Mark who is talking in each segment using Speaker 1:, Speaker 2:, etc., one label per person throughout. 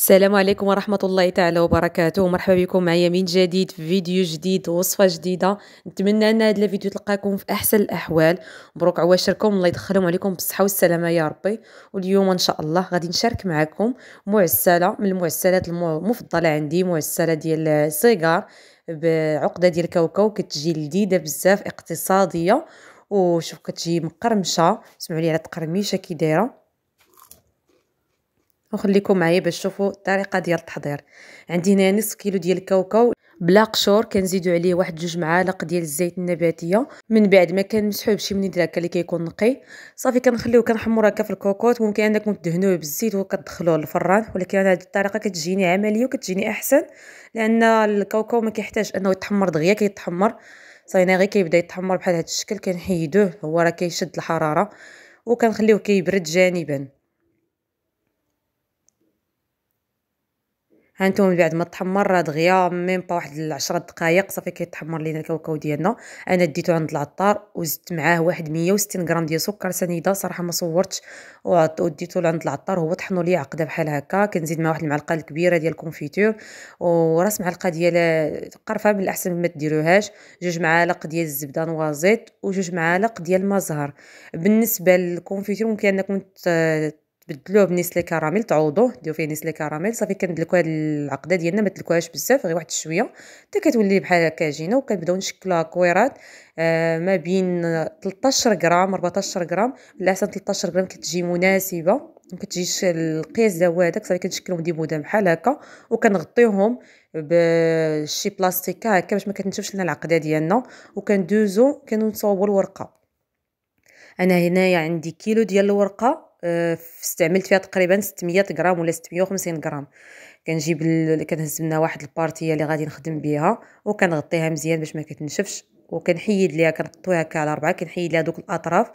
Speaker 1: السلام عليكم ورحمة الله تعالى وبركاته مرحبا بكم معايا من جديد في فيديو جديد وصفة جديدة نتمنى أن هذا الفيديو تلقاكم في أحسن الأحوال مبروك عواشركم الله يدخلهم عليكم بالصحة والسلامة يا ربي واليوم إن شاء الله غادي نشارك معكم معسلة من المعسلات المفضلة عندي معسلة ديال سيجار بعقدة ديال الكاوكاو كتجي لذيذة بزاف اقتصادية وشوف كتجي مقرمشة سمعوا لي على التقرميشة كي دايره وخليكم معايا باش تشوفوا الطريقه ديال التحضير عندي هنا نصف كيلو ديال الكاوكاو بلا قشور كنزيدو عليه واحد جوج معالق ديال الزيت النباتيه من بعد ما كنمسحوه بشي منيد هكا اللي كيكون نقي صافي كنخليوه كنحمر هكا في الكوكوط ممكن انكم تدهنوه بالزيت وكتدخلوه للفران ولكن انا هذه الطريقه كتجيني عمليه وكتجيني احسن لان الكاوكاو ما كيحتاج انه يتحمر دغيا كيتحمر صافي غير كيبدا يتحمر بحال هذا الشكل كنحيدوه هو راه كيشد الحراره وكنخليوه كيبرد جانبا هانتوما من بعد ما تحمر دغيا ميم با واحد العشرة دقائق صافي كيتحمر لينا الكاوكاو ديالنا انا ديتو عند العطار وزدت معاه واحد مية وستين غرام ديال سكر سنيده صراحه ما صورتش وديتو لعند العطار هو طحنو لي عقده بحال هكا كنزيد مع واحد المعلقه الكبيره ديال الكونفيتور وراس معلقه ديال قرفه من الاحسن ما ديروهاش جوج معالق ديال الزبده نوازيت وجوج معالق ديال المزهر بالنسبه للكونفيتور ممكن انكم بدلوه بنيس لي كراميل تعوضوه ديرو فيه نيس لي كراميل صافي كندلكو هاد العقده ديالنا ما تلكوهاش بزاف غير واحد شويه حتى كتولي بحال هكا جينا وكنبداو نشكلوها كويرات آه ما بين 13 غرام 14 غرام على حسب 13 غرام كتجي مناسبه ما كتجيش القياس دا هو هذاك صافي كنشكلهم ديمودا بحال هكا وكنغطيوهم بشي بلاستيكا هكا باش ما كتنشفش لنا العقده ديالنا وكندوزو كنصاوبوا الورقه انا هنايا عندي كيلو ديال الورقه آه، استعملت فيها تقريبا 600 غرام ولا 650 غرام كنجيب ال... كنهز منها واحد البارتي اللي غادي نخدم بها وكنغطيها مزيان باش ما كتنشفش وكنحيد ليها كنقطوها هكا على ربعه كنحيد ليها دوك الاطراف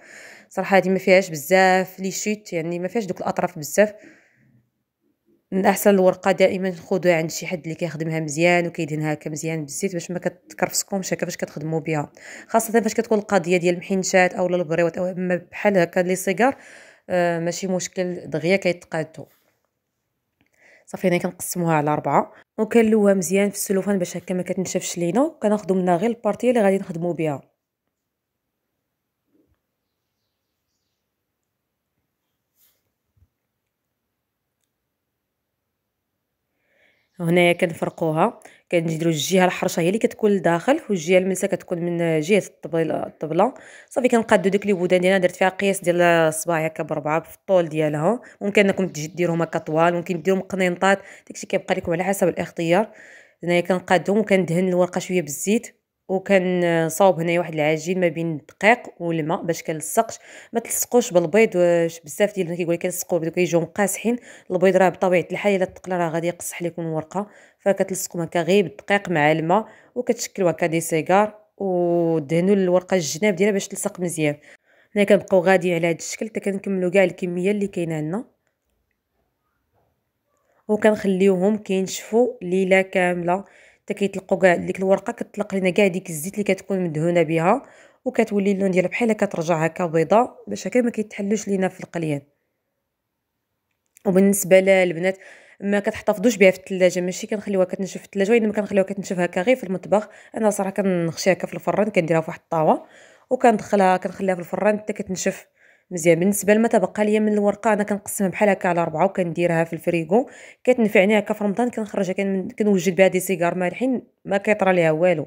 Speaker 1: صراحه هذه ما فيهاش بزاف لي شوت يعني ما فيهاش دوك الاطراف بزاف من احسن الورقه دائما خذوها عند شي حد اللي كيخدمها مزيان وكيدهنها هكا مزيان بالزيت باش ما كتكرفسكمش هكا فاش كتخدموا بها خاصه فاش كتكون القضيه ديال المحنشات اولا البريوات او بحال هكا لي صغار آه، ماشي مشكل دغيا كيتقادو صافي هنا كنقسموها على ربعة وكنلوها مزيان في السلوفان باش هكا ما كتنشفش لينا وكناخذوا منها غير البارتي اللي غادي نخدمو بها هنايا كنفرقوها كنديروا الجهه الحرشه هي اللي كتكون لداخل والجهه الملسه كتكون من جهه الطبله صافي كنقادو ديك بودان ديالنا درت فيها قياس ديال الصباع هكا بربعه في الطول ديالها ممكن انكم تجي هكا طوال ممكن ديرهم قنينطات داكشي كيبقى لكم على حسب الاختيار هنايا كنقادهم وكندهن الورقه شويه بالزيت صوب هنايا واحد العجين ما بين الدقيق والماء باش كنلصقش ما تلصقوش بالبيض بزاف ديال الناس كيقول لك كنلصقوا بدوك كيجيو مقاسحين البيض راه بطبيعه الحال الا تقلى راه غادي يقصح من الورقه فكتلصقوا هكا غير بالدقيق مع الماء وكتشكلوا هكا دي سيجار ودهنوا الورقه الجناب ديالها باش تلصق مزيان هنا كنبقاو غاديين على هذا الشكل حتى كنكملوا كاع الكميه اللي كاينه عندنا وكنخليوهم كينشفوا ليله كامله حتى كيطلقوا كاع ديك الورقه كتطلق لنا كاع ديك الزيت اللي كتكون مدهونه بها وكتولي اللون ديالها بحال كترجع هكا بيضاء باش هكا ما كيتحلوش لينا في القليان وبالنسبه للبنات ما كتحتفظوش بها في الثلاجه ماشي كنخليوها كتنشف في الثلاجه وانما كنخليوها كتنشف هكا غير في المطبخ انا صراحه كنخشيها هكا في الفران كنديرها في واحد الطاوه وكندخلها كنخليها في الفران حتى كتنشف مزيان بالنسبه لما تبقى ليا من الورقه انا كنقسمها بحال هكا على ربعه وكنديرها في الفريغو كتنفعني هكا في رمضان كنخرجها كنوجد بها دي سيجار مالحين ما كيطرى ليها والو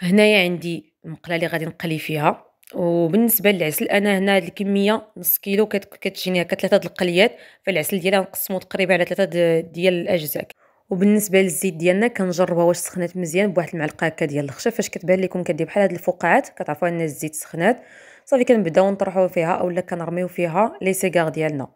Speaker 1: هنايا عندي المقله اللي غادي نقلي فيها وبالنسبه للعسل انا هنا هاد الكميه نص كيلو كتجيني هكا ثلاثه د القليات فالعسل ديالها نقسمه تقريبا على ثلاثه ديال الاجزاء وبالنسبه للزيت ديالنا كنجربها واش سخنات مزيان بواحد المعلقه هكا ديال الخشب فاش كتبان لكم كدير بحال هاد الفقاعات كتعرفوا ان الزيت سخنات صافي كنبداو نطرحو فيها اولا كنرميو فيها لي سيغار ديالنا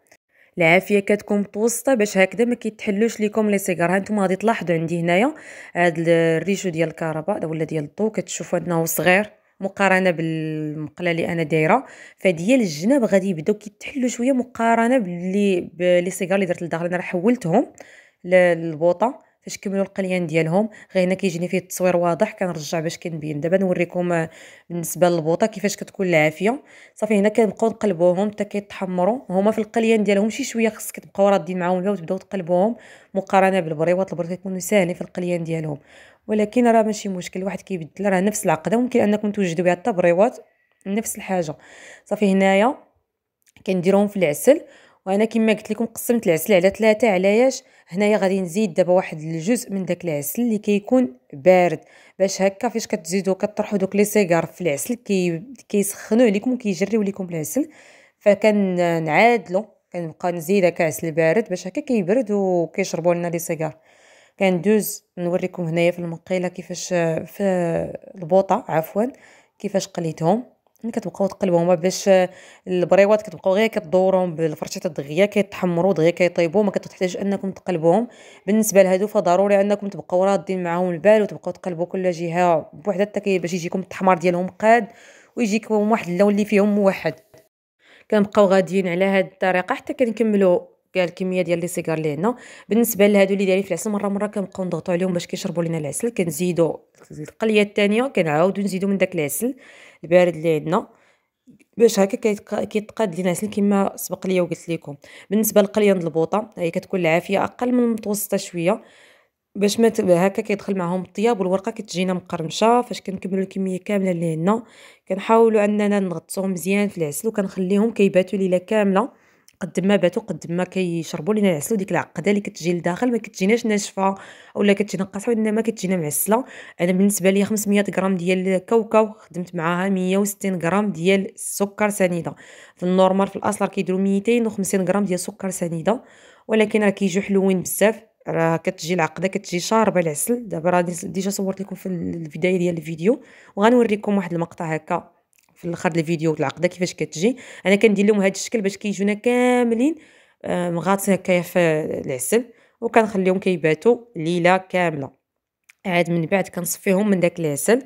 Speaker 1: العافيه كتكون متوسطه باش هكذا ما كيتحلوش ليكم لي سيغار هانتوما غادي تلاحظوا عندي هنايا هاد الريشو ديال الكهرباء ولا ديال الضو كتشوفوا انه صغير مقارنه بالمقله اللي انا دايره فديال الجناب غادي يبداو كيتحلوا شويه مقارنه باللي لي سيغار اللي درت لداخل انا راه حولتهم للبوطه باش كملوا القليان ديالهم غير هنا كيجيني فيه التصوير واضح كنرجع باش كنبين دابا نوريكم بالنسبه للبوطه كيفاش كتكون العافيه صافي هنا كنبقاو نقلبوهم حتى كيتحمروا هما في القليان ديالهم شي شويه خصك تبقاو رادين معاهم الماء وتبداو تقلبوهم مقارنه بالبريوات البريوات كيكونوا ساهلين في القليان ديالهم ولكن راه ماشي مشكل واحد كيبدل راه نفس العقده ممكن انكم توجدوا بها حتى بريوات نفس الحاجه صافي هنايا كنديرهم في العسل وانا كما قلت لكم قسمت العسل على ثلاثة علاش هنايا غادي نزيد دابا واحد الجزء من داك العسل اللي كيكون بارد باش هكا فاش كتزيدو كطرحوا دوك لي سيغار في العسل كي كيسخنوا عليكم وكيجريو لكم العسل فكنعادلو كنبقى نزيد هكا عسل بارد باش هكا كيبرد وكيشربوا لنا لي سيغار كندوز نوريكم هنايا في المقيله كيفاش في البوطه عفوا كيفاش قليتهم ملي كتبقاو تقلبوا هما باش آه، البريوات كتبقاو غير كدورهم بالفرشيطه دغيا كيتحمروا دغيا كيطيبوا ما كتحتاج انكم تقلبوهم بالنسبه لهادو فضروري انكم تبقاو رادين معاهم البال وتبقاو تقلبوا كل جهه بوحدها حتى باش يجيكم التحمر ديالهم قاد ويجيكم واحد اللون اللي فيهم موحد كنبقاو غاديين على هاد الطريقه حتى كنكملوا كاع الكميه ديال لي سيغار لي هنا بالنسبه لهادو اللي دايرين في العسل مره مره كنبقاو نضغطوا عليهم باش كيشربوا لينا العسل كنزيدوا القليه الثانيه كنعاودوا نزيدوا من داك العسل البارد اللي عندنا باش هكا كيتقاد لينا عسل كما سبق ليا وقلت لكم بالنسبه للقليان د البوطه هي كتكون العافيه اقل من المتوسطه شويه باش ما هكا كيدخل معاهم الطياب والورقه كتجينا مقرمشه فاش كنكملوا الكميه كامله اللي عندنا كنحاولوا اننا نغطسوهم مزيان في العسل وكنخليهم كيباتوا ليله كامله قد ما باتوا قد ما كيشربوا لينا العسل وديك العقده اللي كتجي لداخل ما كتجيناش ناشفه ولا كتجينا قاصحه وانما كتجينا معسله انا بالنسبه ليا 500 غرام ديال الكاوكاو خدمت معاها 160 غرام ديال السكر سنيده في النورمال في الاصل راه كيديروا 250 غرام ديال السكر سنيده ولكن راه كيجيو حلوين بزاف راه كتجي العقده كتجي شاربه العسل دابا راه ديجا صورت لكم في البدايه ديال الفيديو وغنوريكم واحد المقطع هكا في الاخر الفيديو العقده كيفاش كتجي انا كندير لهم هذا الشكل باش كيجونا كاملين مغاطين هكايا في العسل وكنخليهم كيباتوا ليله كامله عاد من بعد كنصفيهم من داك العسل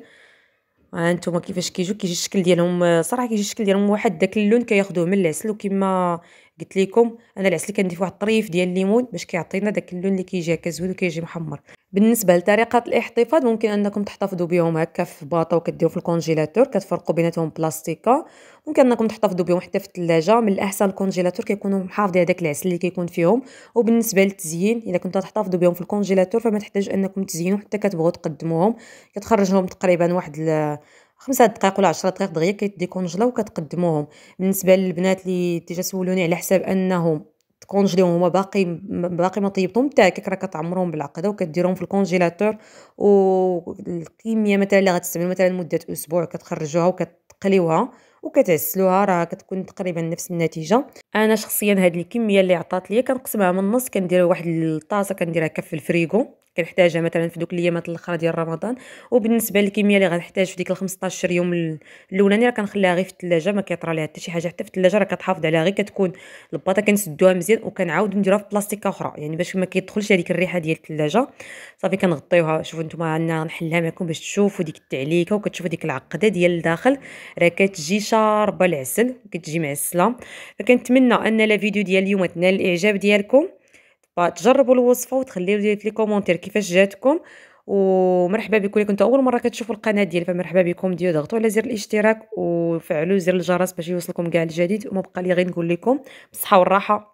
Speaker 1: ها آه، نتوما كيفاش كيجيو كيجي الشكل ديالهم آه، صراحه كيجي الشكل ديالهم واحد داك اللون كياخذوه من العسل وكما قلت لكم انا العسل كندير واحد الطريف ديال الليمون باش كيعطينا داك اللون اللي كيجي هكا زوين وكيجي محمر بالنسبه لطريقه الاحتفاظ ممكن انكم تحتفظوا بهم هكا في باطه وكديروا في الكونجيلاتور كتفرقوا بيناتهم بلاستيكه ممكن انكم تحتفظوا بهم حتى في الثلاجه من الاحسن الكونجيلاتور كيكونوا محافظين هذاك العسل اللي كيكون فيهم وبالنسبه للتزيين الا كنتوا تحتفظوا بهم في الكونجيلاتور فما تحتاج انكم تزينوا حتى كتبغوا تقدموهم كتخرجهم تقريبا واحد خمسة دقائق ولا عشرة دقائق دغيا كيتديكونجلاو وكتقدموهم بالنسبه للبنات اللي ديجا سولوني على حساب انهم تكونجليهم هما باقي باقي ما طيبتهم حتى هكاك راه كتعمرهم بالعقده وكديرهم في الكونجيلاتور والكميه مثلا اللي غتستعمل مثلا مده اسبوع كتخرجوها وكتقليوها وكتعسلوها راه كتكون تقريبا نفس النتيجه انا شخصيا هاد الكميه اللي عطات ليا كنقسمها من النص كندير واحد الطاسه كنديرها كف في الفريغو كنحتاجها مثلا في دوك الايامات الاخرى ديال رمضان وبالنسبه للكميه اللي غنحتاج في ديك ال 15 يوم الاولاني راه كنخليها غير في الثلاجه ما كيطرى لها حتى شي حاجه حتى في الثلاجه راه كتحافظ عليها غير كتكون البطاطا كنسدوها مزيان وكنعاود نديروها في بلاستيكه اخرى يعني باش ما كيدخلش هذيك الريحه ديال الثلاجه صافي كنغطيوها شوفوا نتوما عندنا غنحلها معكم باش تشوفوا ديك التعليكه وكتشوفوا ديك العقده ديال الداخل راه كتجي شاربه العسل كتجي معسله فكنتمنى ان لا فيديو ديال اليوم تنال الاعجاب ديالكم فتجربوا الوصفه وتخليوا لي في لي كومونتير كيفاش جاتكم ومرحبا بكم اللي كنتو اول مره كتشوفوا القناه ديالي فمرحبا بكم ديو ضغطوا على زر الاشتراك وفعلوا زر الجرس باش يوصلكم كاع الجديد وما بقى لي غير نقول لكم بالصحه والراحه